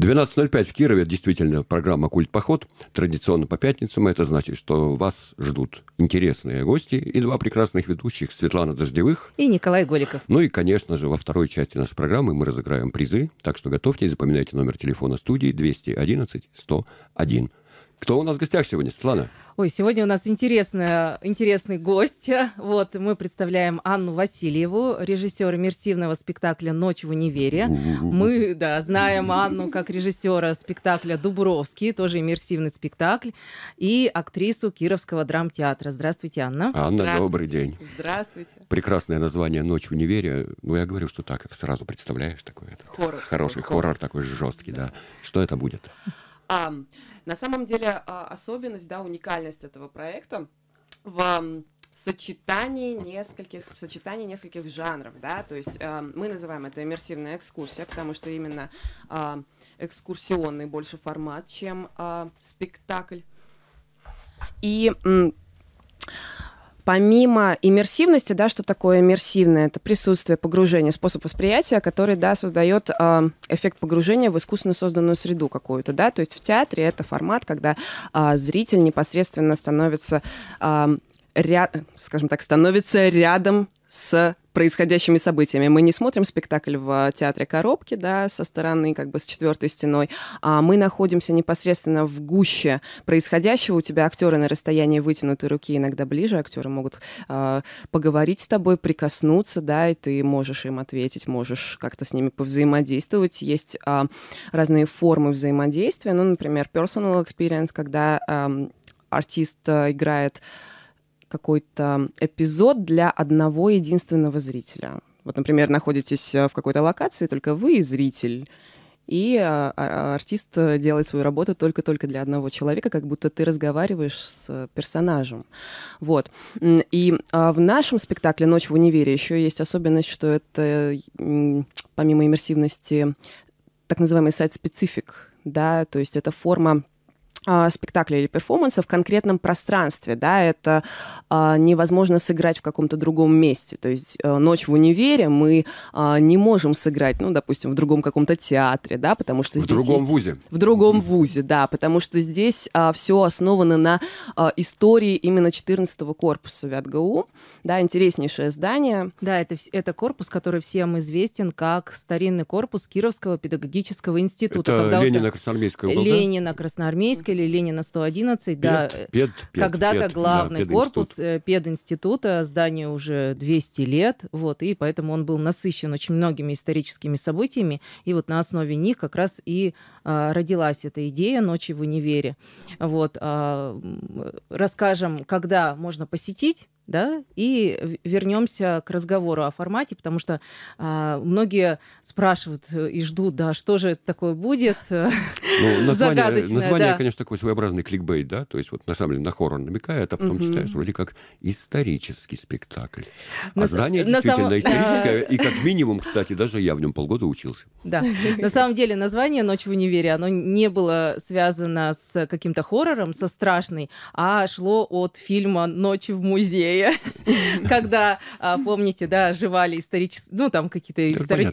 12.05 в Кирове действительно программа «Культ-поход». Традиционно по пятницам это значит, что вас ждут интересные гости и два прекрасных ведущих Светлана Дождевых и Николай Голиков. Ну и, конечно же, во второй части нашей программы мы разыграем призы, так что готовьтесь, запоминайте номер телефона студии 211 101. Кто у нас в гостях сегодня, Светлана? Ой, сегодня у нас интересная, интересный гость. Вот, мы представляем Анну Васильеву, режиссер иммерсивного спектакля «Ночь в универе». Мы, да, знаем Анну как режиссера спектакля «Дубровский», тоже иммерсивный спектакль, и актрису Кировского драмтеатра. Здравствуйте, Анна. Анна, Здравствуйте. добрый день. Здравствуйте. Прекрасное название «Ночь в универе». Ну, я говорю, что так сразу представляешь такое. Хоррор. Хороший хоррор, хоррор такой жесткий, да. да. Что это будет? А, на самом деле а, особенность, да, уникальность этого проекта в сочетании нескольких в сочетании нескольких жанров, да, то есть э, мы называем это иммерсивная экскурсия, потому что именно э, экскурсионный больше формат, чем э, спектакль. И э, помимо иммерсивности, да, что такое иммерсивное? Это присутствие, погружение, способ восприятия, который, да, создает э, эффект погружения в искусственно созданную среду какую-то, да, то есть в театре это формат, когда э, зритель непосредственно становится, э, ря- скажем так, становится рядом с происходящими событиями. Мы не смотрим спектакль в а, театре коробки, да, со стороны, как бы с четвертой стеной, а мы находимся непосредственно в гуще происходящего. У тебя актеры на расстоянии вытянутой руки иногда ближе, актеры могут э, поговорить с тобой, прикоснуться, да, и ты можешь им ответить, можешь как-то с ними повзаимодействовать. Есть э, разные формы взаимодействия, ну, например, personal experience, когда э, артист играет какой-то эпизод для одного единственного зрителя. Вот, например, находитесь э, в какой-то локации, только вы и зритель, и э, а, а, артист э, делает свою работу только-только для одного человека, как будто ты разговариваешь с персонажем. Вот. И а, в нашем спектакле «Ночь в универе» еще есть особенность, что это, помимо иммерсивности, так называемый сайт-специфик, да, то есть это форма а, спектакля или перформанса в конкретном пространстве, да, это а, невозможно сыграть в каком-то другом месте. То есть а, ночь в универе мы а, не можем сыграть, ну, допустим, в другом каком-то театре, да, потому что в здесь другом есть... вузе. В другом вузе, да, потому что здесь а, все основано на а, истории именно 14-го корпуса ВятГУ, да, интереснейшее здание. Да, это, это корпус, который всем известен как старинный корпус Кировского педагогического института. Это Когда Ленина Красноармейская был, Ленина Красноармейская или Ленина 111, пед, да, э, пед, пед, когда-то пед, главный да, корпус э, пединститута, здание уже 200 лет, вот, и поэтому он был насыщен очень многими историческими событиями, и вот на основе них как раз и а, родилась эта идея «Ночи в универе». Вот, а, э, расскажем, когда можно посетить да, и вернемся к разговору о формате, потому что а, многие спрашивают и ждут, да, что же это такое будет? Ну, название, э, название да. конечно, такой своеобразный кликбейт, да, то есть вот на самом деле на хоррор намекает, а потом угу. читаешь вроде как исторический спектакль. А на, а здание на действительно сам... историческое, и как минимум, кстати, даже я в нем полгода учился. Да, на самом деле название «Ночь в универе», оно не было связано с каким-то хоррором, со страшной, а шло от фильма «Ночь в музее» история, когда, а, помните, да, оживали исторические, ну, там какие-то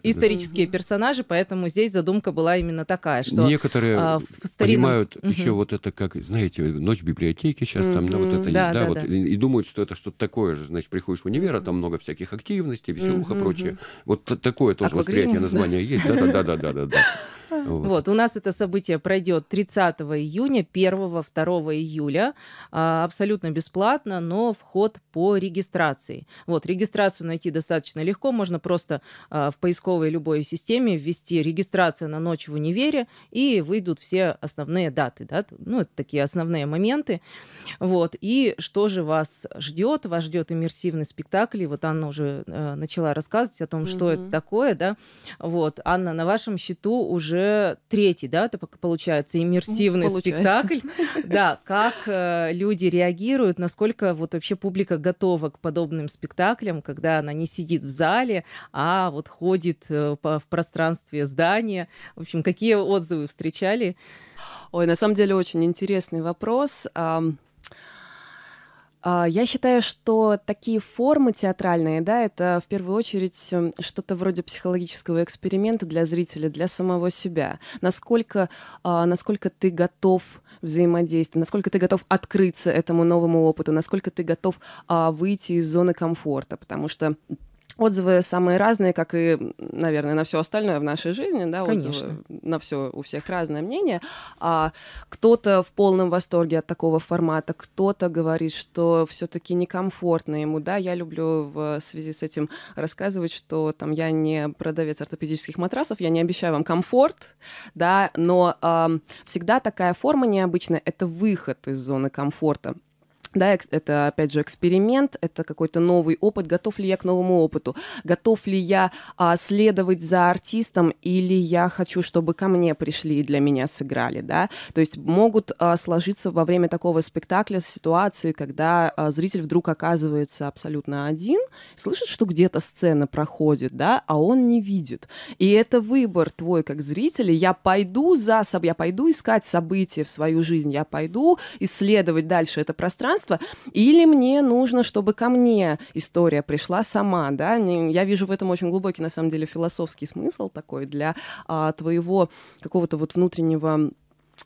исторические персонажи, поэтому здесь задумка была именно такая, что... Некоторые а, понимают еще вот это, как, знаете, ночь библиотеки сейчас там, вот это да, вот, и думают, что это что-то такое же, значит, приходишь в универ, а там много всяких активностей, веселуха, прочее. Вот такое тоже восприятие названия есть, да, да-да-да-да-да. Вот. вот, у нас это событие пройдет 30 июня, 1, 2 июля, а, абсолютно бесплатно, но вход по регистрации. Вот, регистрацию найти достаточно легко, можно просто а, в поисковой любой системе ввести регистрация на ночь в универе, и выйдут все основные даты, да, ну, это такие основные моменты. Вот, и что же вас ждет? Вас ждет иммерсивный спектакль, и вот Анна уже э, начала рассказывать о том, что mm-hmm. это такое, да, вот, Анна, на вашем счету уже уже третий, да, это получается, иммерсивный получается. спектакль. Да, как э, люди реагируют, насколько вот вообще публика готова к подобным спектаклям, когда она не сидит в зале, а вот ходит э, по, в пространстве здания. В общем, какие отзывы встречали? Ой, на самом деле очень интересный вопрос. А, я считаю, что такие формы театральные, да, это в первую очередь эм, что-то вроде психологического эксперимента для зрителя, для самого себя. Насколько, а, насколько ты готов взаимодействовать, насколько ты готов открыться этому новому опыту, насколько ты готов а, выйти из зоны комфорта, потому что Отзывы самые разные, как и, наверное, на все остальное в нашей жизни, да, Конечно. отзывы на все у всех разное мнение. А кто-то в полном восторге от такого формата, кто-то говорит, что все-таки некомфортно ему, да, я люблю в связи с этим рассказывать, что там я не продавец ортопедических матрасов, я не обещаю вам комфорт, да, но э, всегда такая форма необычная, это выход из зоны комфорта. Да, это, опять же, эксперимент, это какой-то новый опыт. Готов ли я к новому опыту? Готов ли я а, следовать за артистом, или я хочу, чтобы ко мне пришли и для меня сыграли, да? То есть могут а, сложиться во время такого спектакля ситуации, когда а, зритель вдруг оказывается абсолютно один, слышит, что где-то сцена проходит, да, а он не видит. И это выбор твой как зрителя. Я пойду за собой, я пойду искать события в свою жизнь, я пойду исследовать дальше это пространство, пространство, или мне нужно, чтобы ко мне история пришла сама, да, я вижу в этом очень глубокий, на самом деле, философский смысл такой для а, твоего какого-то вот внутреннего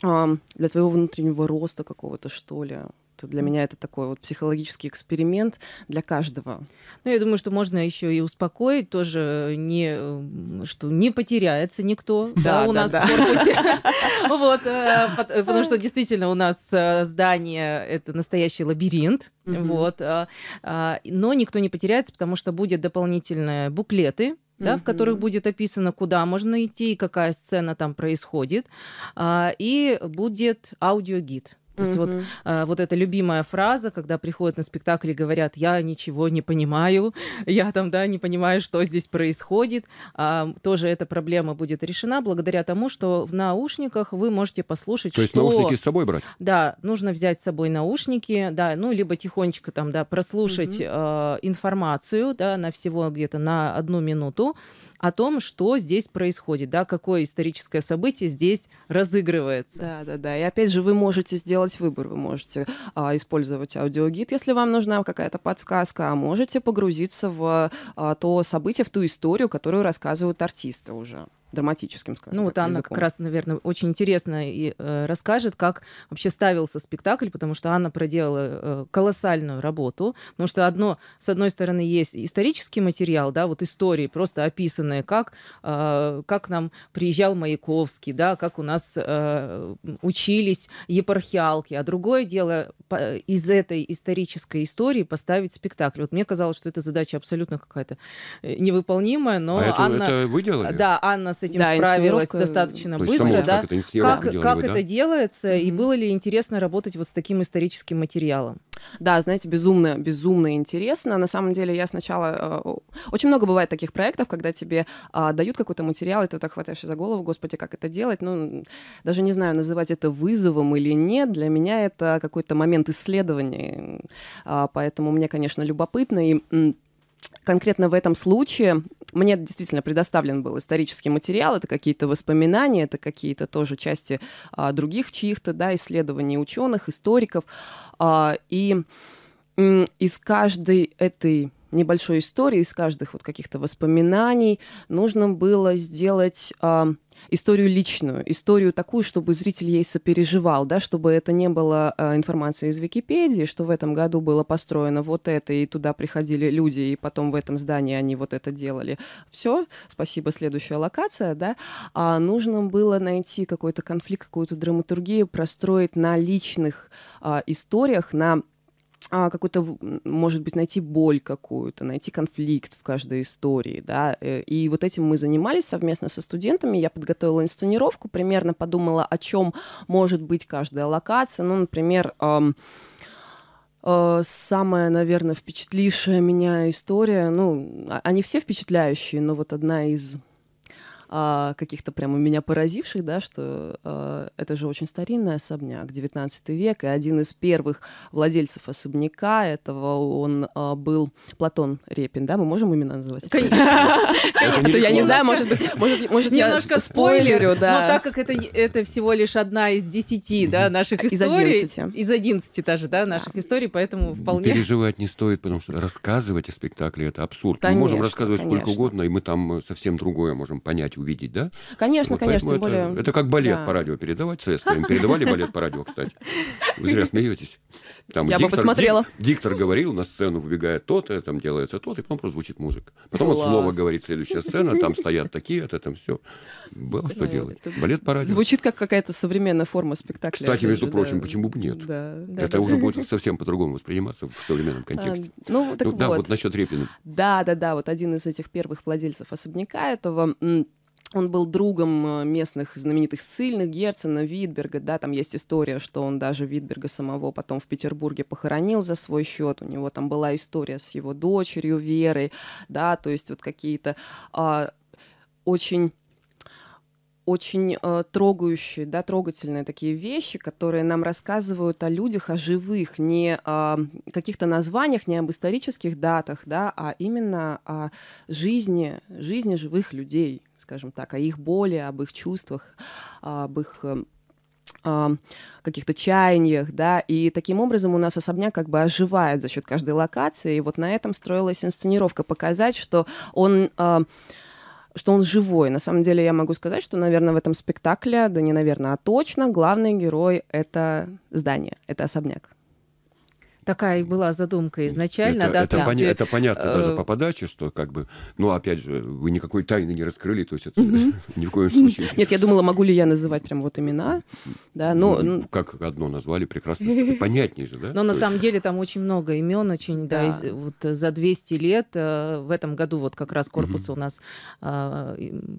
для твоего внутреннего роста какого-то, что ли что для меня это такой вот психологический эксперимент для каждого. Ну, я думаю, что можно еще и успокоить тоже, э, не, эм, что не потеряется никто да, да, у да, нас да. в корпусе. Вот, э, потому что действительно у нас э, здание — это настоящий лабиринт, вот. Но никто не потеряется, потому что будет дополнительные буклеты, да, mm-hmm. в которых будет описано, куда можно идти и какая сцена там происходит, а, и будет аудиогид. То есть mm-hmm. вот, а, вот эта любимая фраза, когда приходят на спектакль и говорят, я ничего не понимаю, я там, да, не понимаю, что здесь происходит, а, тоже эта проблема будет решена благодаря тому, что в наушниках вы можете послушать, То что... То есть наушники с собой брать? Да, нужно взять с собой наушники, да, ну, либо тихонечко там, да, прослушать mm-hmm. э, информацию, да, на всего где-то на одну минуту, о том, что здесь происходит, да, какое историческое событие здесь разыгрывается. Да, да, да. И опять же, вы можете сделать выбор, вы можете а, использовать аудиогид, если вам нужна какая-то подсказка, а можете погрузиться в а, то событие, в ту историю, которую рассказывают артисты уже драматическим, скажем Ну, так, вот Анна языком. как раз, наверное, очень интересно и э, расскажет, как вообще ставился спектакль, потому что Анна проделала э, колоссальную работу, потому что одно, с одной стороны, есть исторический материал, да, вот истории, просто описанные, как, э, как нам приезжал Маяковский, да, как у нас э, учились епархиалки, а другое дело по, из этой исторической истории поставить спектакль. Вот мне казалось, что эта задача абсолютно какая-то э, невыполнимая, но а это, Анна... Это вы делали? Да, Анна с этим да, справилась достаточно То быстро, да? Как это, как, как вы, это да? делается, mm-hmm. и было ли интересно работать вот с таким историческим материалом? Да, знаете, безумно, безумно интересно. На самом деле я сначала... Э, очень много бывает таких проектов, когда тебе а, дают какой-то материал, и ты так хватаешься за голову, господи, как это делать? Ну, даже не знаю, называть это вызовом или нет. Для меня это какой-то момент исследования. А, поэтому мне, конечно, любопытно. И конкретно в этом случае мне действительно предоставлен был исторический материал, это какие-то воспоминания, это какие-то тоже части а, других чьих-то да, исследований ученых, историков. А, и из каждой этой небольшой истории, из каждых вот каких-то воспоминаний нужно было сделать а, историю личную, историю такую, чтобы зритель ей сопереживал, да, чтобы это не было э, информация из Википедии, что в этом году было построено вот это, и туда приходили люди, и потом в этом здании они вот это делали. Все, спасибо, следующая локация, да. А нужно было найти какой-то конфликт, какую-то драматургию, простроить на личных э, историях, на а, какой-то, может быть, найти боль какую-то, найти конфликт в каждой истории, да, э, и вот этим мы занимались совместно со студентами, я подготовила инсценировку, примерно подумала, о чем может быть каждая локация, ну, например, эм, э, самая, наверное, впечатлившая меня история, ну, а, они все впечатляющие, но вот одна из а, каких-то прямо меня поразивших, да, что а, это же очень старинный особняк, 19 век, и один из первых владельцев особняка этого он а, был Платон Репин, да, мы можем имена называть? Конечно. Я не знаю, может быть, может я спойлерю, да. Но так как это всего лишь одна из десяти, да, наших историй. Из 11. Из 11 даже, да, наших историй, поэтому вполне... Переживать не стоит, потому что рассказывать о спектакле это абсурд. Мы можем рассказывать сколько угодно, и мы там э, совсем другое можем понять, увидеть, да? Конечно, вот, конечно, тем более. Это, как балет да. по радио передавать, советским передавали балет по радио, кстати. Вы зря смеетесь. Там Я диктор, бы посмотрела. Диктор говорил, на сцену выбегает тот, и там делается тот, и потом прозвучит музыка. Потом Класс. он слово говорит, следующая сцена, там стоят такие, это там все. Было что да, делать. Балет по радио. Звучит как какая-то современная форма спектакля. Кстати, между же, прочим, да. почему бы нет? Да, да, это да. уже будет совсем по-другому восприниматься в современном контексте. А, ну, так ну, вот. Да, вот насчет Репина. Да, да, да, вот один из этих первых владельцев особняка этого он был другом э, местных знаменитых ссыльных Герцена, Витберга, да, там есть история, что он даже Витберга самого потом в Петербурге похоронил за свой счет, у него там была история с его дочерью Верой, да, то есть вот какие-то а, очень очень э, трогающие, да, трогательные такие вещи, которые нам рассказывают о людях, о живых, не о каких-то названиях, не об исторических датах, да, а именно о жизни, жизни живых людей, скажем так, о их боли, об их чувствах, об их эм, эм, каких-то чаяниях, да, и таким образом у нас особняк как бы оживает за счет каждой локации, и вот на этом строилась инсценировка, показать, что он эм, что он живой. На самом деле я могу сказать, что, наверное, в этом спектакле, да не наверное, а точно, главный герой — это здание, это особняк такая была задумка изначально. Это, да, это, поня- э, это понятно э- даже по подаче, что как бы, ну, опять же, вы никакой тайны не раскрыли, то есть это ни в коем случае. Нет, я думала, могу ли я называть прям вот имена, да, ну, но... Ну, как одно назвали, прекрасно, понятнее же, да? Но на самом деле там очень много имен, очень, да, вот э, за 200 лет, э, в этом году вот как раз корпус у нас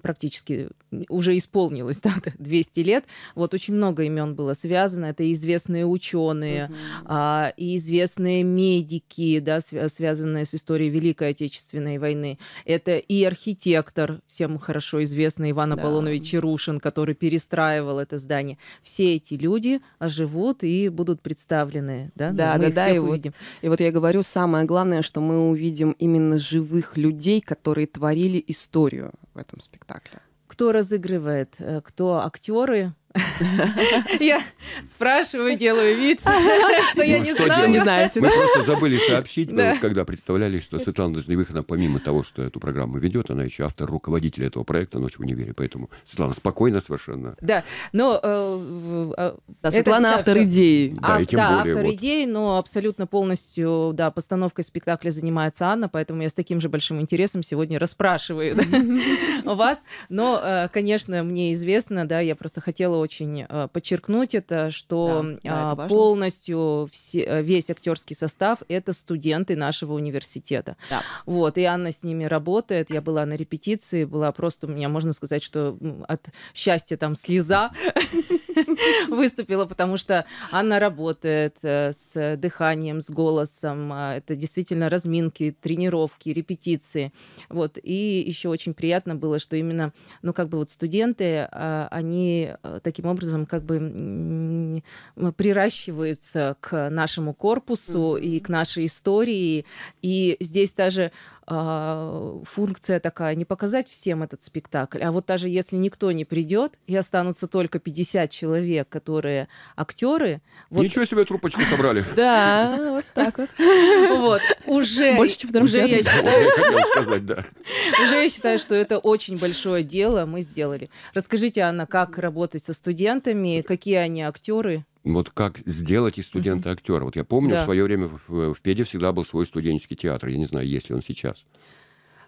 практически уже исполнилось, да, 200 лет, вот очень много имен было связано, это известные ученые, а, и известные известные медики, да, связанные с историей Великой Отечественной войны. Это и архитектор, всем хорошо известный Иван да. Аполлонович Чарушин, который перестраивал это здание. Все эти люди оживут и будут представлены. Да, да, мы да, да. И увидим. Вот, и вот я говорю, самое главное, что мы увидим именно живых людей, которые творили историю в этом спектакле. Кто разыгрывает, э, кто актеры, Я спрашиваю, делаю вид, что я ну, не знаю. не знаю. Мы просто забыли сообщить, когда представляли, что Светлана Дождевихина, помимо того, что эту программу ведет, она еще автор, руководитель этого проекта «Ночь в универе». Поэтому Светлана спокойно совершенно. Да, но... Э, э, Светлана автор идеи. Да, автор идеи, но абсолютно полностью, да, постановкой спектакля занимается Анна, поэтому я с таким же большим интересом сегодня расспрашиваю вас. Но, э, конечно, мне известно, да, я просто хотела очень э, подчеркнуть это, что да, да, а, это полностью все, весь актерский состав это студенты нашего университета. Да. Вот, и Анна с ними работает. Я была на репетиции, была просто, у меня можно сказать, что от счастья там слеза. выступила, потому что она работает э, с дыханием, с голосом. А, это действительно разминки, тренировки, репетиции. Вот. И еще очень приятно было, что именно, ну, как бы вот студенты, а, они э, таким образом как бы приращиваются к нашему корпусу и к нашей истории. И здесь даже а, функция такая, не показать всем этот спектакль. А вот даже если никто не придет, и останутся только 50 человек, которые актеры. Вот... Ничего себе трупочку собрали. Да, вот так вот. Вот. Уже, Больше, чем уже я считаю... Уже я считаю, что это очень большое дело мы сделали. Расскажите, Анна, как работать со студентами, какие они актеры? вот как сделать из студента mm актера. Вот я помню, да. в свое время в, в Педе всегда был свой студенческий театр. Я не знаю, есть ли он сейчас.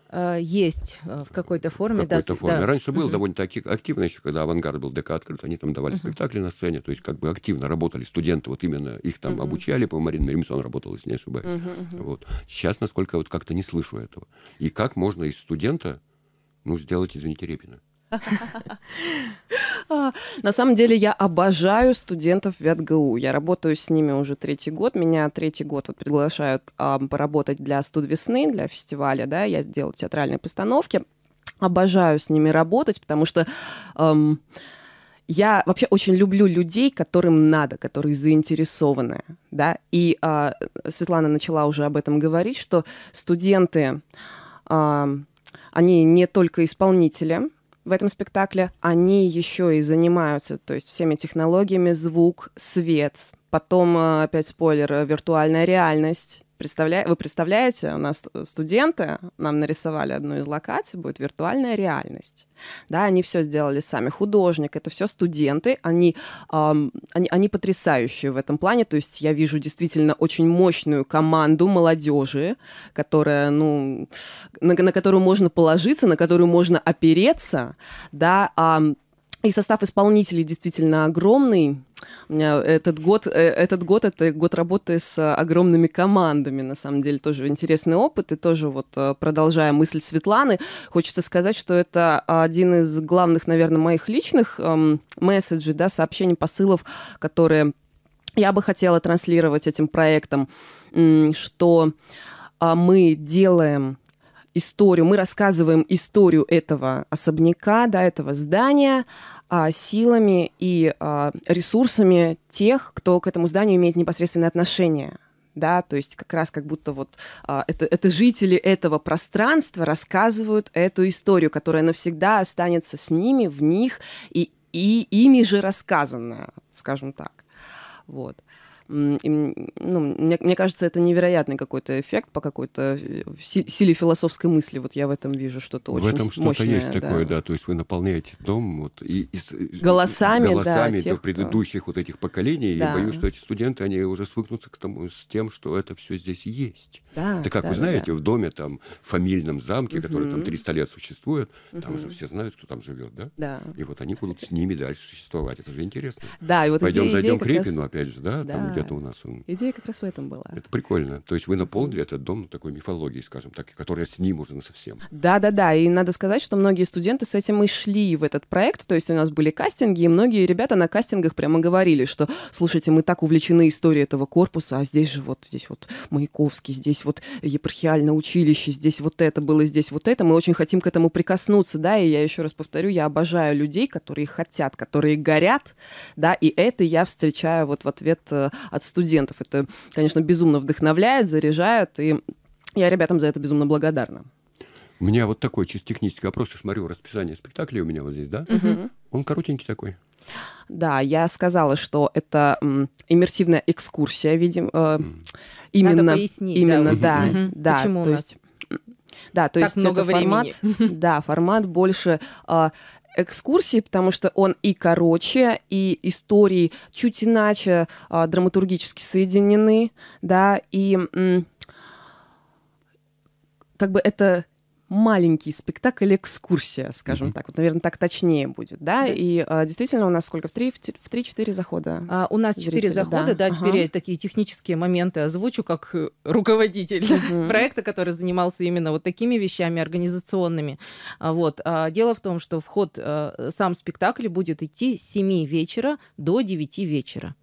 Э, есть э, в какой-то форме. В какой-то да, форме. Да. Раньше был mm довольно-таки активно еще, когда авангард был ДК открыт, они там давали mm-hmm. спектакли на сцене, то есть как бы активно работали студенты, вот именно их там mm обучали, по Марина Ремсон работала, если не ошибаюсь. Mm-hmm. Вот. Сейчас, насколько я вот как-то не слышу этого. И как можно из студента, ну, сделать, извините, Репина? На самом деле я обожаю студентов ВятГУ. Я работаю с ними уже третий год. Меня третий год вот приглашают а, поработать для студ весны, для фестиваля, да, я делаю театральные постановки. Обожаю с ними работать, потому что... Эм, я вообще очень люблю людей, которым надо, которые заинтересованы, да. И э, Светлана начала уже об этом говорить, что студенты, э, они не только исполнители, в этом спектакле, они еще и занимаются, то есть всеми технологиями, звук, свет, потом, э, опять спойлер, э, виртуальная реальность, Представля... Вы представляете, у нас студенты нам нарисовали одну из локаций, будет виртуальная реальность. Да, они все сделали сами. Художник, это все студенты, они, эм, они, они потрясающие в этом плане. То есть я вижу действительно очень мощную команду молодежи, которая, ну, на, на которую можно положиться, на которую можно опереться, да, эм, и состав исполнителей действительно огромный. У э, меня Этот год, э, этот год — это год работы с огромными командами, на самом деле, тоже интересный опыт. И тоже вот э, продолжая мысль Светланы, хочется сказать, что это один из главных, наверное, моих личных эм, месседжей, да, сообщений, посылов, которые я бы хотела транслировать этим проектом, что а, мы делаем историю, мы рассказываем историю этого особняка, да, этого здания а, силами и а, ресурсами тех, кто к этому зданию имеет непосредственное отношение да, то есть как раз как будто вот а, это, это жители этого пространства рассказывают эту историю, которая навсегда останется с ними, в них и, и ими же рассказанная, скажем так, вот. И, ну, мне, мне кажется, это невероятный какой-то эффект по какой-то э, силе философской мысли. Вот я в этом вижу что-то очень мощное. В этом что-то мощное, есть такое, да. То есть вы наполняете дом вот, и, и, голосами, голосами да, тех, предыдущих кто... вот этих поколений. Да. И боюсь, что эти студенты, они уже свыкнутся к тому, с тем, что это все здесь есть. Да, это как да, вы знаете, да. в доме там в фамильном замке, угу. который там 300 лет существует, угу. там же все знают, кто там живет, да? Да. И вот они будут с ними дальше существовать. Это же интересно. Да, и вот Пойдем идея, зайдем идея к Репину, раз... опять же, да? да. Там вот это у нас. Идея как раз в этом была. Это прикольно. То есть вы наполнили этот дом такой мифологией, скажем так, которая с ним уже совсем. Да-да-да, и надо сказать, что многие студенты с этим и шли в этот проект, то есть у нас были кастинги, и многие ребята на кастингах прямо говорили, что, слушайте, мы так увлечены историей этого корпуса, а здесь же вот, здесь вот Маяковский, здесь вот епархиальное училище, здесь вот это было, здесь вот это, мы очень хотим к этому прикоснуться, да, и я еще раз повторю, я обожаю людей, которые хотят, которые горят, да, и это я встречаю вот в ответ э, от студентов. Это, конечно, безумно вдохновляет, заряжает, и я ребятам за это безумно благодарна. У меня вот такой чисто технический вопрос. Я смотрю расписание спектаклей у меня вот здесь, да? Угу. Он коротенький такой. Да, я сказала, что это м, иммерсивная экскурсия, видим э, именно, Надо пояснить, именно, да, да, угу. да Почему то есть, да, то так есть много это формат, да, формат больше э, экскурсии, потому что он и короче, и истории чуть иначе а, драматургически соединены, да, и как бы это маленький спектакль-экскурсия, скажем mm-hmm. так. Вот, наверное, так точнее будет, да? Yeah. И а, действительно у нас сколько? В 3-4 захода? А, у нас 4 захода, да. да ага. Теперь я такие технические моменты озвучу как э, руководитель mm-hmm. проекта, который занимался именно вот такими вещами организационными. А, вот. А, дело в том, что вход а, сам спектакль будет идти с 7 вечера до 9 вечера.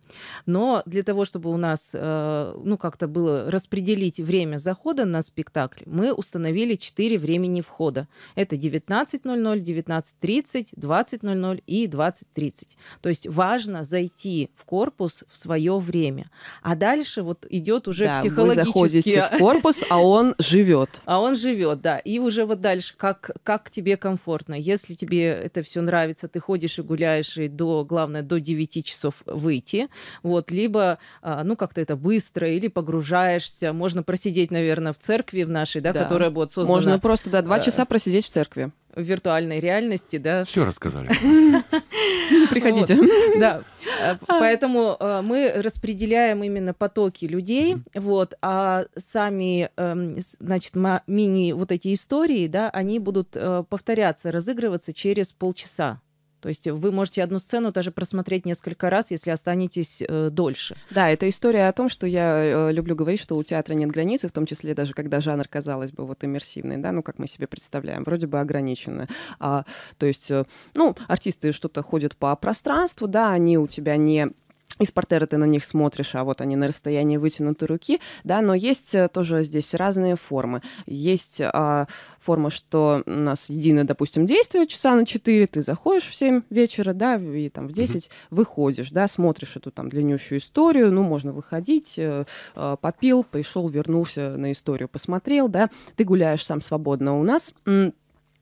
Но для того, чтобы у нас, э, ну, как-то было распределить время захода на спектакль, мы установили 4 времени входа. Это 19.00, 19.30, 20.00 и 20.30. То есть важно зайти в корпус в свое время. А дальше вот идет уже да, психологически... Вы заходите в корпус, а он живет. А он живет, да. И уже вот дальше, как, как тебе комфортно. Если тебе это все нравится, ты ходишь и гуляешь, и до, главное, до 9 часов выйти вот, либо, а, ну, как-то это быстро, или погружаешься, можно просидеть, наверное, в церкви в нашей, да, да. которая будет создана. Можно просто, да, два а, часа просидеть в церкви в виртуальной реальности, да. Все рассказали. Приходите. да. А, поэтому мы распределяем именно потоки людей, вот, а сами, эм, значит, мини вот эти истории, да, они будут э, повторяться, разыгрываться через полчаса. То есть вы можете одну сцену даже просмотреть несколько раз, если останетесь э, дольше. Да, это история о том, что я э, люблю говорить, что у театра нет границы, в том числе даже когда жанр, казалось бы, вот иммерсивный, да, ну как мы себе представляем, вроде бы ограничено. А, то есть, э, ну, артисты что-то ходят по пространству, да, они у тебя не из портера ты на них смотришь, а вот они на расстоянии вытянутой руки, да, но есть э, тоже здесь разные формы. Есть а, форма, что у нас единое, допустим, действие часа на 4, ты заходишь в 7 вечера, да, и там в 10 mm-hmm. выходишь, да, смотришь эту там длиннющую историю, ну, можно выходить, э, э, попил, пришел, вернулся на историю, посмотрел, да, ты гуляешь сам свободно. У нас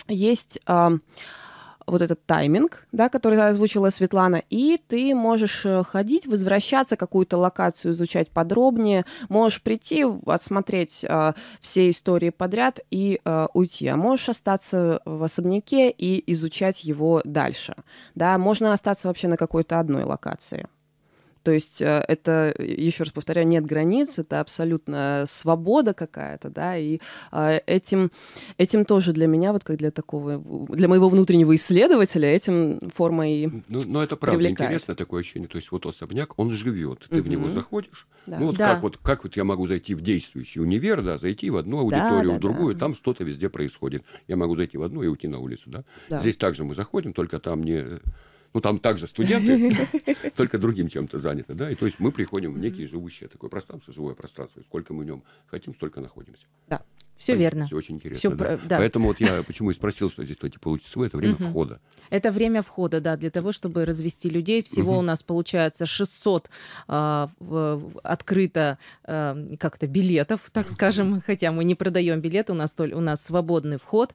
есть... Э, вот этот тайминг, да, который озвучила Светлана, и ты можешь э, ходить, возвращаться, какую-то локацию изучать подробнее, можешь прийти, отсмотреть э, все истории подряд и э, уйти, а можешь остаться в особняке и изучать его дальше, да, можно остаться вообще на какой-то одной локации. То есть э, это, еще раз повторяю, нет границ, это абсолютно свобода какая-то, да, и э, этим, этим тоже для меня, вот как для такого, для моего внутреннего исследователя, этим формой Ну, ну это правда привлекает. интересно такое ощущение, то есть вот особняк, он живет, ты угу. в него заходишь, да. ну вот, да. как вот как вот я могу зайти в действующий универ, да, зайти в одну аудиторию, да, да, в другую, да. там что-то везде происходит, я могу зайти в одну и уйти на улицу, да, да. здесь также мы заходим, только там не э, ну, там также студенты, только другим чем-то заняты, да. И то есть мы приходим в некие живущее такое пространство, живое пространство. И сколько мы в нем хотим, столько находимся. Да. Все верно. Все очень интересно. Все, да. Да. Поэтому вот я почему и спросил, что здесь эти получится, это время угу. входа. Это время входа, да, для того, чтобы развести людей. Всего угу. у нас получается 600 э, а, открыто э, как-то билетов, так скажем, хотя мы не продаем билеты, у нас, у нас свободный вход,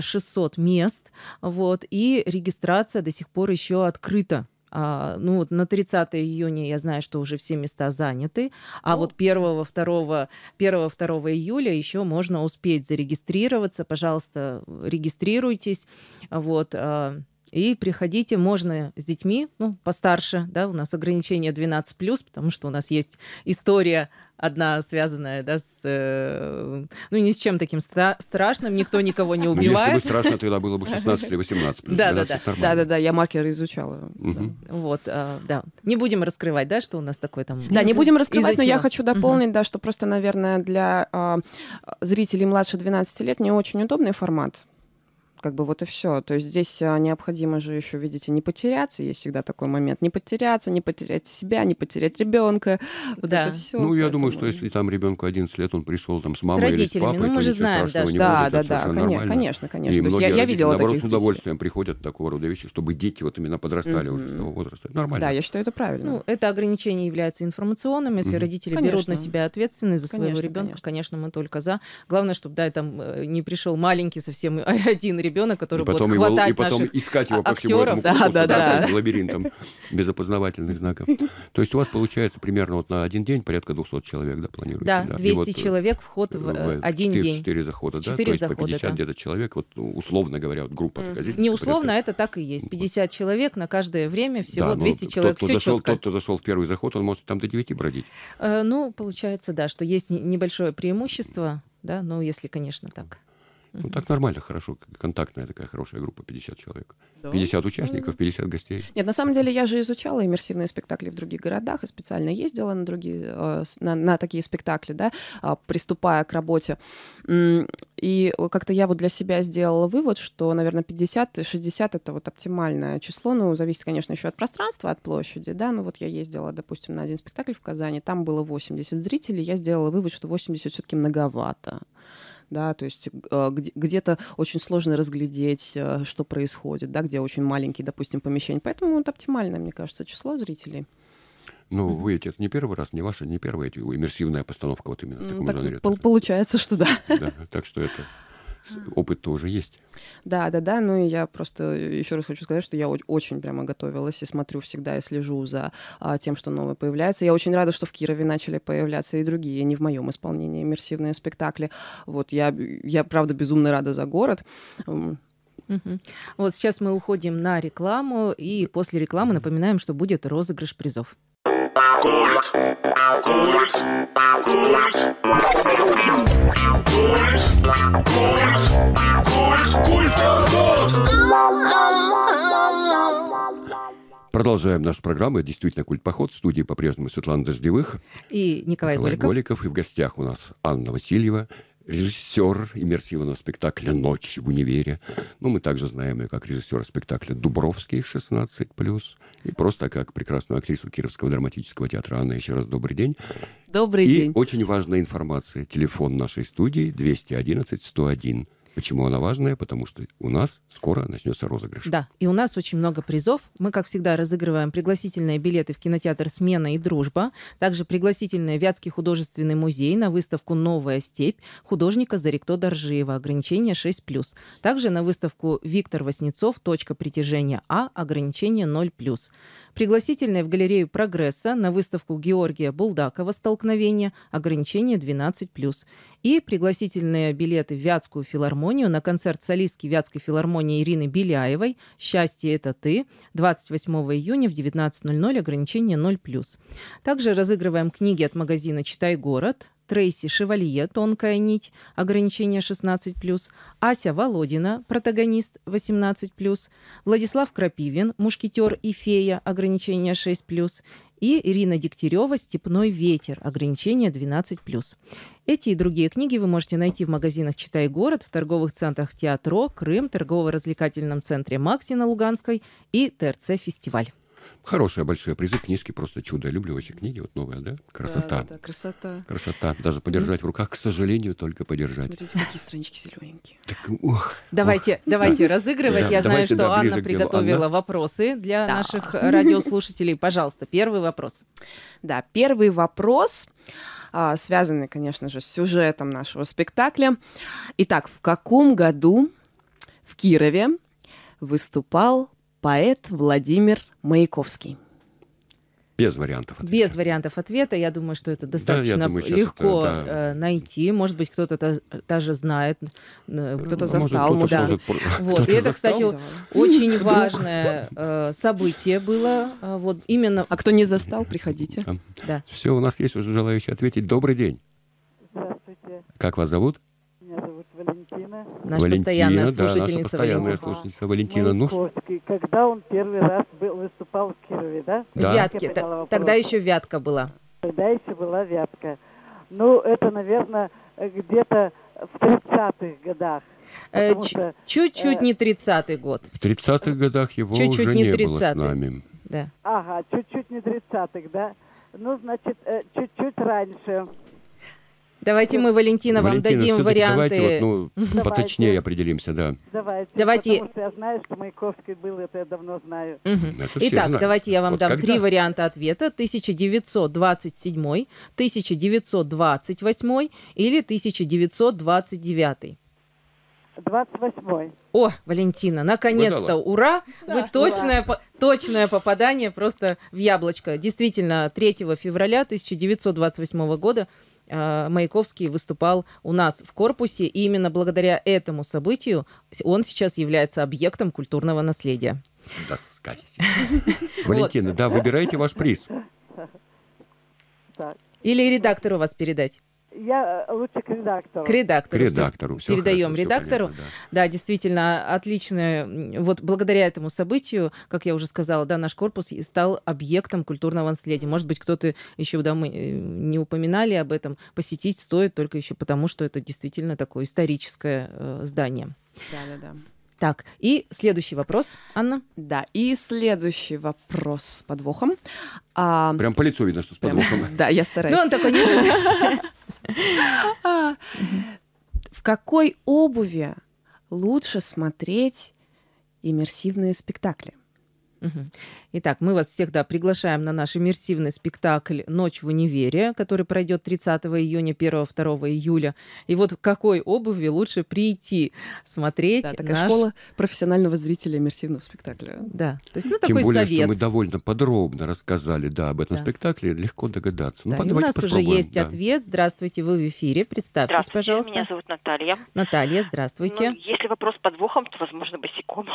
600 а, мест, вот, и регистрация до сих пор еще открыта. А, ну вот на 30 июня я знаю, что уже все места заняты, а О. Ну. вот 1, 2, 1, 2 июля еще можно успеть зарегистрироваться. Пожалуйста, регистрируйтесь. Вот. А, и приходите, можно с детьми, ну, постарше, да, у нас ограничение 12+, потому что у нас есть история одна связанная, да, с... Э, ну, ни с чем таким стра- страшным, никто никого не ну, убивает. если бы страшно, тогда было бы 16 или 18. да, да, да. да, да, да, я маркеры изучала. Вот, а, да. Не будем раскрывать, да, что у нас такое там... Да, не будем раскрывать, но я хочу дополнить, да, что просто, наверное, для а, зрителей младше 12 лет не очень удобный формат как бы вот и все. То есть здесь а, необходимо же еще, видите, не потеряться, есть всегда такой момент, не потеряться, не потерять себя, не потерять ребенка, вот да. это все. Ну, я поэтому... думаю, что если там ребенку 11 лет, он пришел там с мамой с родителями, или с папой, ну, мы же знаем даже. Да, будет, да, да, конечно, конечно, конечно. И многие я, я видела наоборот, таких с удовольствием списи. приходят такого рода вещи, чтобы дети вот именно подрастали mm-hmm. уже с того возраста. Нормально. Да, я считаю, это правильно. Ну, это ограничение является информационным, если mm-hmm. родители конечно. берут на себя ответственность за своего ребенка, конечно. конечно, мы только за. Главное, чтобы, да, там э, не пришел маленький совсем один ребенок, ребенок, который будет хватать его, И потом искать его по актеров, всему этому да, космосу, да, да, да. лабиринтом без опознавательных знаков. То есть у вас получается примерно вот на один день порядка 200 человек, да, планируете? Да, да. 200 э, человек вход в, э, один день. 4 захода, да? 4 захода, да. где-то человек, вот ну, условно говоря, вот группа такая. Не условно, это так и есть. 50 человек на каждое время, всего да, 200 ну, человек, все четко. Тот, кто зашел в первый заход, он может там до 9 бродить. Э, ну, получается, да, что есть небольшое преимущество, да, ну, если, конечно, так ну, так нормально, хорошо. Контактная такая хорошая группа, 50 человек. 50 участников, 50 гостей. Нет, на самом деле я же изучала иммерсивные спектакли в других городах и специально ездила на, другие, э, на, на такие спектакли, да, а, приступая к работе. И как-то я вот для себя сделала вывод, что, наверное, 50-60 — это вот оптимальное число. Ну, зависит, конечно, еще от пространства, от площади, да. Ну, вот я ездила, допустим, на один спектакль в Казани, там было 80 зрителей, я сделала вывод, что 80 все-таки многовато да, то есть э, где-то очень сложно разглядеть, э, что происходит, да, где очень маленькие, допустим, помещения. Поэтому вот оптимальное, мне кажется, число зрителей. Ну, вы hmm это не первый раз, не ваша, не первая иммерсивная постановка вот именно. Ну, так, пол- получается, что да. да. Так что это опыт тоже есть. Да, да, да. Ну и я просто э, еще раз хочу сказать, что я очень прямо готовилась и смотрю всегда и слежу за а, тем, что новое появляется. Я очень рада, что в Кирове начали появляться и другие, не в моем исполнении, иммерсивные спектакли. Вот я, я правда безумно рада за город. Угу. Вот сейчас мы уходим на рекламу, и после рекламы напоминаем, что будет розыгрыш призов. Культ. Культ. Культ. Культ. Культ. Культ. Культ. Продолжаем нашу программу. Действительно, культ-поход. В студии по-прежнему Светлана Дождевых. И Николай, Николай Голиков. Голиков. И в гостях у нас Анна Васильева, режиссер иммерсивного спектакля «Ночь в универе». Ну, мы также знаем ее как режиссера спектакля «Дубровский 16+,» и просто как прекрасную актрису Кировского драматического театра. Анна, еще раз добрый день. Добрый и день. И очень важная информация. Телефон нашей студии 211 101. Почему она важная? Потому что у нас скоро начнется розыгрыш. Да, и у нас очень много призов. Мы, как всегда, разыгрываем пригласительные билеты в кинотеатр «Смена» и «Дружба», также пригласительные Вятский художественный музей на выставку «Новая степь» художника Зарикто Доржиева, ограничение 6+. Также на выставку «Виктор Васнецов. Точка притяжения А. Ограничение 0+.» Пригласительные в галерею «Прогресса» на выставку Георгия Булдакова «Столкновение. Ограничение 12+.» И пригласительные билеты в Вятскую филармонию на концерт солистки Вятской филармонии Ирины Беляевой «Счастье – это ты» 28 июня в 19.00, ограничение 0+. Также разыгрываем книги от магазина «Читай город», Трейси Шевалье «Тонкая нить», ограничение 16+, Ася Володина, протагонист 18+, Владислав Крапивин, мушкетер и фея, ограничение 6+, и Ирина Дегтярева «Степной ветер. Ограничение 12+.» Эти и другие книги вы можете найти в магазинах «Читай город», в торговых центрах «Театро», «Крым», торгово-развлекательном центре «Макси» на Луганской и ТРЦ «Фестиваль». Хорошие большие призы, книжки, просто чудо. Я люблю эти книги, вот новая, да? Красота. Да, да, красота. Красота. Даже подержать в руках, к сожалению, только подержать. Смотрите, какие странички зелененькие. Так, ох, давайте, ох, давайте да. разыгрывать. Да, Я давайте, знаю, что да, Анна приготовила Анна. вопросы для да. наших радиослушателей. Пожалуйста, первый вопрос. Да, первый вопрос а, связанный, конечно же, с сюжетом нашего спектакля. Итак, в каком году в Кирове выступал Поэт Владимир Маяковский. Без вариантов ответа. Без вариантов ответа. Я думаю, что это достаточно да, думаю, легко это, да. Э, найти. Может быть, кто-то та, даже знает, э, кто-то застал. Может, кто ну да. может... вот. И это, застал? кстати, Давай. очень важное э, событие было. Э, вот именно. А кто не застал, приходите. Да. Все, у нас есть уже желающие ответить. Добрый день. Здравствуйте. Как вас зовут? наша Валентина, постоянная слушательница. Да, наша постоянная Валентина. слушательница Валентина. Ну Маяковский, ну, когда он первый раз был, выступал в Кирове, да? да. Вятки. Т- тогда еще Вятка была. Тогда еще была Вятка. Ну, это, наверное, где-то в 30-х годах. Э, что, э, чуть-чуть э, не 30-й год. В 30-х годах его чуть-чуть уже не, 30-х. было с нами. Да. Ага, чуть-чуть не 30-х, да? Ну, значит, э, чуть-чуть раньше. Давайте мы, Валентина, вам Валентина, дадим варианты. Давайте, вот, ну, давайте. поточнее определимся, да. Давайте, давайте. потому что я знаю, что Маяковский был, это я давно знаю. Угу. Итак, знают. давайте я вам вот дам когда? три варианта ответа. 1927, 1928 или 1929. 28. О, Валентина, наконец-то, ура! Да, Вы точное, ура. По, точное попадание просто в яблочко. Действительно, 3 февраля 1928 года Э, Маяковский выступал у нас в корпусе, и именно благодаря этому событию он сейчас является объектом культурного наследия. Да, Валентина, да, выбирайте ваш приз. Или редактору вас передать. Я э, лучше к редактору. К редактору. К редактору. Все Передаем хорошо, редактору. Все понятно, да. да, действительно, отличное. Вот благодаря этому событию, как я уже сказала, да, наш корпус стал объектом культурного наследия. Может быть, кто-то еще, да, мы э, не упоминали об этом. Посетить стоит только еще потому, что это действительно такое историческое э, здание. Да, да, да. Так, и следующий вопрос, Анна. Да, и следующий вопрос с подвохом. А... Прям по лицу видно, что с подвохом. Да, я стараюсь. Ну, он такой не В какой обуви лучше смотреть иммерсивные спектакли? Итак, мы вас всех да, приглашаем на наш иммерсивный спектакль «Ночь в универе», который пройдет 30 июня, 1-2 июля. И вот в какой обуви лучше прийти смотреть Да, такая наш... школа профессионального зрителя иммерсивного спектакля. Да, то есть, ну, Тем такой более, совет. что мы довольно подробно рассказали, да, об этом да. спектакле, легко догадаться. Да. Ну, да. у нас попробуем. уже есть да. ответ. Здравствуйте, вы в эфире, представьтесь, здравствуйте, пожалуйста. меня зовут Наталья. Наталья, здравствуйте. Ну, если вопрос подвохом, то, возможно, босиком.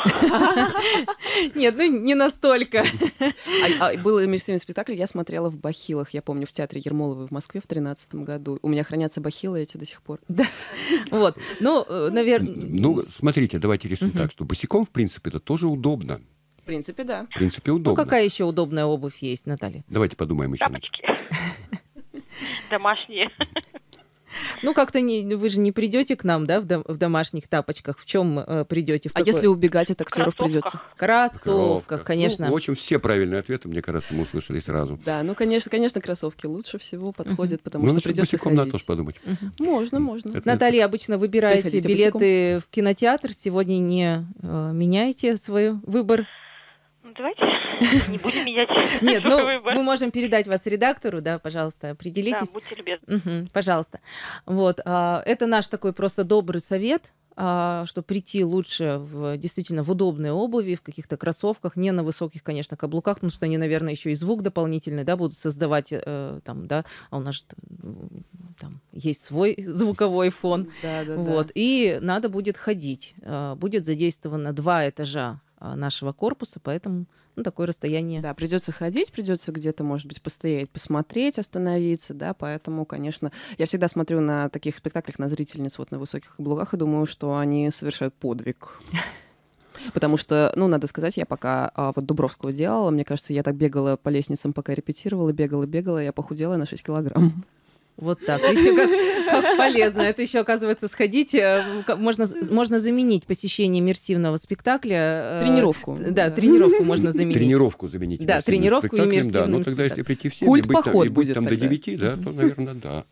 Нет, ну не настолько. А, а, был иммерсивный спектакль, я смотрела в бахилах, я помню, в театре Ермоловой в Москве в тринадцатом году. У меня хранятся бахилы эти до сих пор. Да. Вот, ну, э, наверное... Ну, смотрите, давайте решим так, что босиком, в принципе, это тоже удобно. В принципе, да. В принципе, ну, удобно. Ну, какая еще удобная обувь есть, Наталья? Давайте подумаем еще. Тапочки. Домашние. Ну, как-то не, ну, вы же не придете к нам, да, в, дом, в домашних тапочках. В чем э, придете? В а какой? если убегать от актеров придется? Кроссовках, конечно. Ну, в общем, все правильные ответы, мне кажется, мы услышали сразу. Да, ну, конечно, конечно, кроссовки лучше всего подходят, потому ну, что придется ходить. Можно тоже подумать. Можно, можно. Наталья, обычно выбираете билеты в кинотеатр. Сегодня не э, меняйте свой выбор? давайте не будем менять. Нет, ну, мы можем передать вас редактору, да, пожалуйста, определитесь. Да, будьте любезны. пожалуйста. Вот, а, это наш такой просто добрый совет, а, что прийти лучше в, действительно в удобной обуви, в каких-то кроссовках, не на высоких, конечно, каблуках, потому что они, наверное, еще и звук дополнительный, да, будут создавать э, там, да, а у нас там есть свой звуковой фон, да, да, вот, да. и надо будет ходить, будет задействовано два этажа а, нашего корпуса, поэтому ну, такое расстояние. Да, придется ходить, придется где-то, может быть, постоять, посмотреть, остановиться, да, поэтому, конечно, я всегда смотрю на таких спектаклях, на зрительниц вот на высоких облаках и думаю, что они совершают подвиг. Потому что, ну, надо сказать, я пока а, вот Дубровского делала, мне кажется, я так бегала по лестницам, пока репетировала, бегала, бегала, я похудела на 6 килограмм. Вот так. Видите, как, как полезно. Это еще, оказывается, сходить. Э, можно, можно заменить посещение иммерсивного спектакля. Э, тренировку. Да, да. тренировку можно заменить. Тренировку заменить. Да, тренировку иммерсивным Да, ну, но тогда, если прийти в 7 Культ и быть, поход там, и быть там тогда. до 9, да, то, наверное, Да.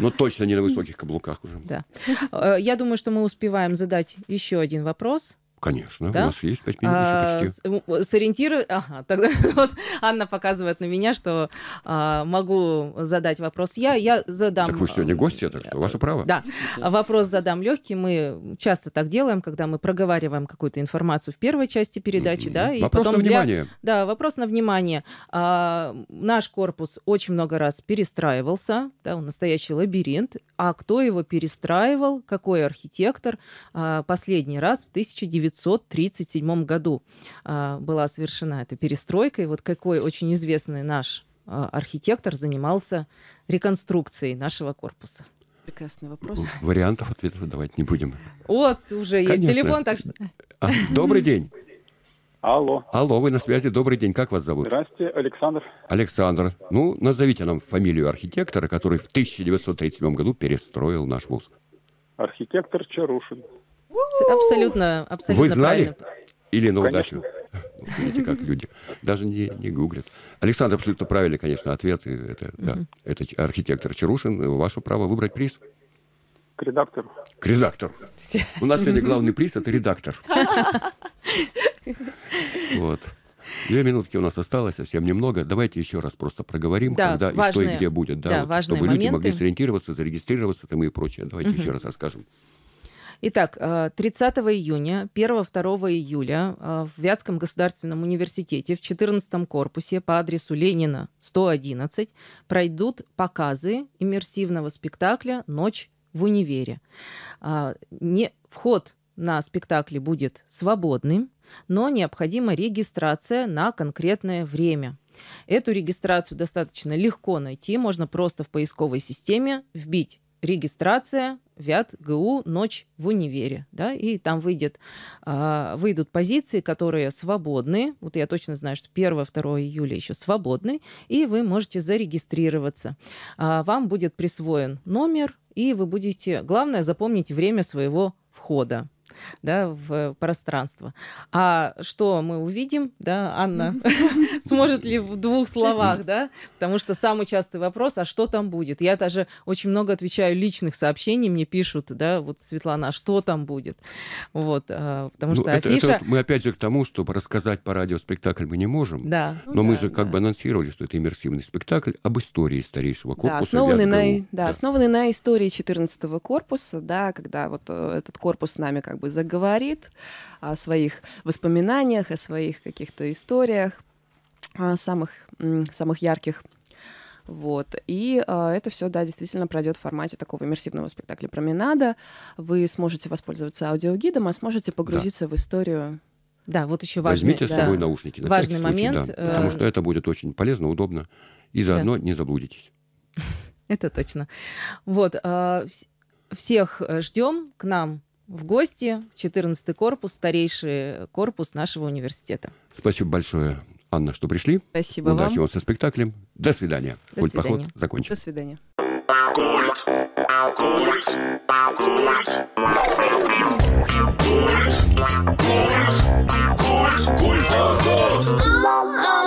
Но точно не на высоких каблуках уже. Да. Э, я думаю, что мы успеваем задать еще один вопрос. Конечно, да? у нас есть пять минут а, почти. Э, сориентируй, Ага, тогда вот Анна показывает на меня, что а, могу задать вопрос я, я задам... Так вы сегодня э, гости, так что э, ваше право. Да, вопрос задам легкий. Мы часто так делаем, когда мы проговариваем какую-то информацию в первой части передачи, mm-hmm. да, и вопрос потом... на внимание. Для... Да, вопрос на внимание. А, наш корпус очень много раз перестраивался, да, он настоящий лабиринт. А кто его перестраивал, какой архитектор? А, последний раз в 1900 1937 году а, была совершена эта перестройка. И вот какой очень известный наш а, архитектор занимался реконструкцией нашего корпуса. Прекрасный вопрос. Вариантов ответов давать не будем. Вот, уже Конечно. есть телефон, так что... А, добрый день. Алло. Алло, вы на связи. Добрый день. Как вас зовут? Здравствуйте, Александр. Александр. Ну, назовите нам фамилию архитектора, который в 1937 году перестроил наш вуз. Архитектор Чарушин. Абсолютно, абсолютно Вы знали? Или на конечно. удачу? Видите, как люди даже не, не гуглят. Александр, абсолютно правильный, конечно, ответ. Это, угу. да, это архитектор Чарушин. Ваше право выбрать приз. Редактор. редактору. К редактору. У нас сегодня главный приз – это редактор. Вот. Две минутки у нас осталось, совсем немного. Давайте еще раз просто проговорим, да, когда важные, и что и где будет, да, да, вот, чтобы моменты. люди могли сориентироваться, зарегистрироваться там и прочее. Давайте угу. еще раз расскажем. Итак, 30 э, июня, 1-2 июля э, в Вятском государственном университете в 14 корпусе по адресу Ленина 111 пройдут показы иммерсивного спектакля «Ночь в универе». А, не, вход на спектакли будет свободным, но необходима регистрация на конкретное время. Эту регистрацию достаточно легко найти, можно просто в поисковой системе вбить регистрация ВЯТ, ГУ, ночь в универе, да, и там выйдет, а, выйдут позиции, которые свободны, вот я точно знаю, что 1-2 июля еще свободны, и вы можете зарегистрироваться. А, вам будет присвоен номер, и вы будете, главное, запомнить время своего входа да, в пространство. А что мы увидим, да, Анна, сможет ли в двух словах, да, потому что самый частый вопрос, а что там будет? Я даже очень много отвечаю личных сообщений, мне пишут, да, вот, Светлана, а что там будет? Вот, а, потому ну, что афиша... мы опять же к тому, чтобы рассказать по радио спектакль мы не можем, да. но ну мы же как бы анонсировали, что это иммерсивный спектакль об истории старейшего корпуса. Да, основанный на, да, основанный на истории 14 корпуса, да, когда вот э, этот корпус с нами как бы бы заговорит о своих воспоминаниях, о своих каких-то историях, самых, самых ярких. Вот. И э, это все, да, действительно пройдет в формате такого иммерсивного спектакля променада. Вы сможете воспользоваться аудиогидом, а сможете погрузиться да. в историю да, вот еще важный, момент Возьмите с собой да. наушники. На важный случай, момент. Да, потому э, что это будет очень полезно, удобно. И заодно да. не заблудитесь. Это точно. Вот. Э, всех э, ждем к нам в гости. 14 корпус, старейший корпус нашего университета. Спасибо большое, Анна, что пришли. Спасибо Удачи вам. вам со спектаклем. До свидания. До Культ свидания. закончен. До свидания. Культ. Культ. Культ. Культ. Культ. Культ. Культ. Культ. Культ.